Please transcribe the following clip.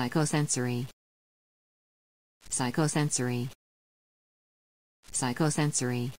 psychosensory psychosensory psychosensory